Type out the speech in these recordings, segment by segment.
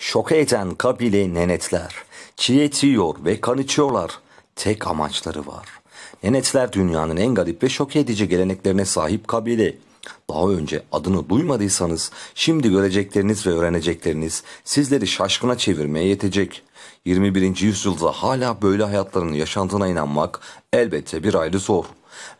Şok eden kabile nenetler. Çiğ yiyor ve kan içiyorlar. Tek amaçları var. Nenetler dünyanın en garip ve şok edici geleneklerine sahip kabile. Daha önce adını duymadıysanız şimdi görecekleriniz ve öğrenecekleriniz sizleri şaşkına çevirmeye yetecek. 21. yüzyılda hala böyle hayatların yaşandığına inanmak elbette bir ayrı zor.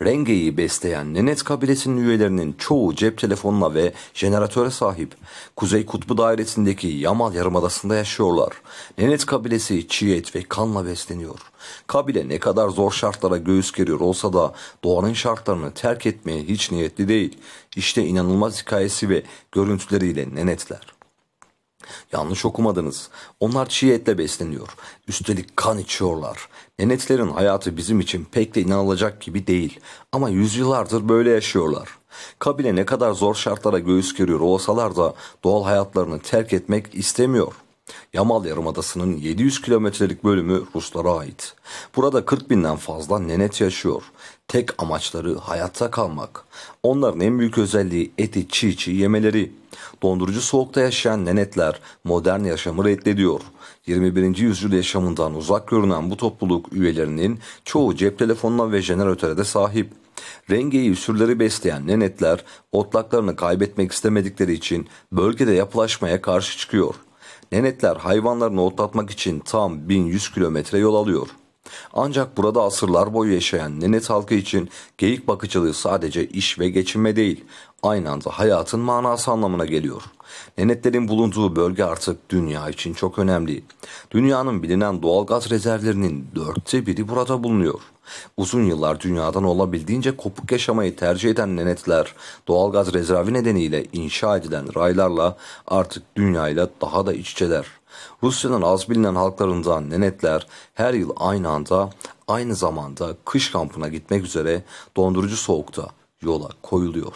Renge'yi besleyen Nenet kabilesinin üyelerinin çoğu cep telefonuna ve jeneratöre sahip. Kuzey Kutbu Dairesi'ndeki Yamal Yarımadası'nda yaşıyorlar. Nenet kabilesi çiğ et ve kanla besleniyor. Kabile ne kadar zor şartlara göğüs geriyor olsa da doğanın şartlarını terk etmeye hiç niyetli değil. İşte inanılmaz hikayesi ve görüntüleriyle Nenetler. Yanlış okumadınız. Onlar çiğ etle besleniyor. Üstelik kan içiyorlar. Nenetlerin hayatı bizim için pek de inanılacak gibi değil. Ama yüzyıllardır böyle yaşıyorlar. Kabile ne kadar zor şartlara göğüs geriyor olsalar da doğal hayatlarını terk etmek istemiyor.'' Yamal Yarımadası'nın 700 kilometrelik bölümü Ruslara ait. Burada 40 binden fazla nenet yaşıyor. Tek amaçları hayatta kalmak. Onların en büyük özelliği eti çiğ çiğ yemeleri. Dondurucu soğukta yaşayan nenetler modern yaşamı reddediyor. 21. yüzyıl yaşamından uzak görünen bu topluluk üyelerinin çoğu cep telefonuna ve jeneratörde de sahip. Rengeyi üsürleri besleyen nenetler otlaklarını kaybetmek istemedikleri için bölgede yapılaşmaya karşı çıkıyor. Nenetler hayvanlarını otlatmak için tam 1100 kilometre yol alıyor. Ancak burada asırlar boyu yaşayan Nenet halkı için geyik bakıcılığı sadece iş ve geçinme değil, aynı anda hayatın manası anlamına geliyor. Nenetlerin bulunduğu bölge artık dünya için çok önemli. Dünyanın bilinen doğal gaz rezervlerinin dörtte biri burada bulunuyor. Uzun yıllar dünyadan olabildiğince kopuk yaşamayı tercih eden nenetler doğal gaz rezervi nedeniyle inşa edilen raylarla artık dünyayla daha da iç içeler. Rusya'nın az bilinen halklarından nenetler her yıl aynı anda aynı zamanda kış kampına gitmek üzere dondurucu soğukta yola koyuluyor.